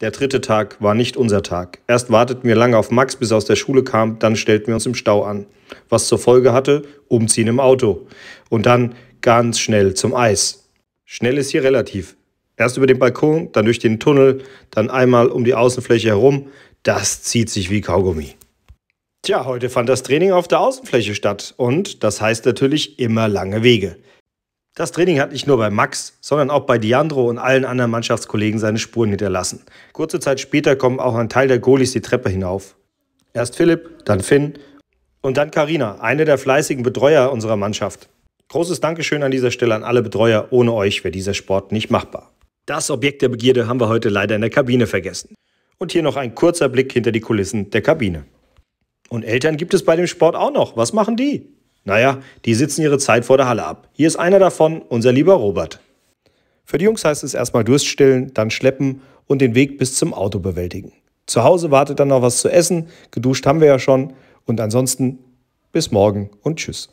Der dritte Tag war nicht unser Tag. Erst warteten wir lange auf Max, bis er aus der Schule kam, dann stellten wir uns im Stau an. Was zur Folge hatte, umziehen im Auto. Und dann ganz schnell zum Eis. Schnell ist hier relativ. Erst über den Balkon, dann durch den Tunnel, dann einmal um die Außenfläche herum. Das zieht sich wie Kaugummi. Tja, heute fand das Training auf der Außenfläche statt und das heißt natürlich immer lange Wege. Das Training hat nicht nur bei Max, sondern auch bei Diandro und allen anderen Mannschaftskollegen seine Spuren hinterlassen. Kurze Zeit später kommen auch ein Teil der Goalies die Treppe hinauf. Erst Philipp, dann Finn und dann Karina, eine der fleißigen Betreuer unserer Mannschaft. Großes Dankeschön an dieser Stelle an alle Betreuer. Ohne euch wäre dieser Sport nicht machbar. Das Objekt der Begierde haben wir heute leider in der Kabine vergessen. Und hier noch ein kurzer Blick hinter die Kulissen der Kabine. Und Eltern gibt es bei dem Sport auch noch. Was machen die? Naja, die sitzen ihre Zeit vor der Halle ab. Hier ist einer davon, unser lieber Robert. Für die Jungs heißt es erstmal Durst stillen, dann schleppen und den Weg bis zum Auto bewältigen. Zu Hause wartet dann noch was zu essen, geduscht haben wir ja schon und ansonsten bis morgen und tschüss.